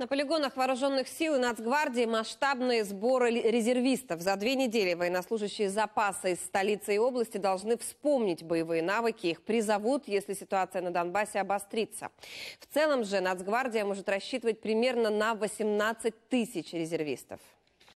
На полигонах вооруженных сил и Нацгвардии масштабные сборы резервистов. За две недели военнослужащие запаса из столицы и области должны вспомнить боевые навыки. Их призовут, если ситуация на Донбассе обострится. В целом же Нацгвардия может рассчитывать примерно на 18 тысяч резервистов.